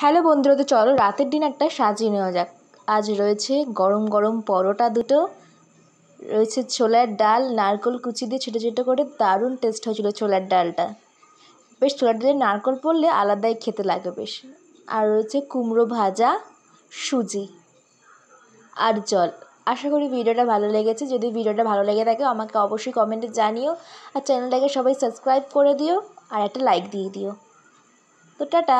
hello বন্ধুরা তো চলো রাতের ডিনারটা সাজিয়ে নেওয়া যাক আজ রয়েছে গরম গরম পরোটা দুটো রয়েছে ছোলার ডাল নারকল কুচি দিয়ে ছোটো ছোটো করে দারুণ টেস্ট হয়েছিল ছোলার ডালটা বেশ ছোলার ডালে নারকল পড়লে আলাদাই খেতে লাগে বেশ আর রয়েছে কুমড়ো ভাজা সুজি আর জল আশা করি ভিডিওটা ভালো লেগেছে যদি ভিডিওটা ভালো লেগে থাকে আমাকে অবশ্যই কমেন্টে জানিও আর চ্যানেলটাকে সবাই সাবস্ক্রাইব করে দিও আর একটা লাইক দিয়ে দিও তো টাটা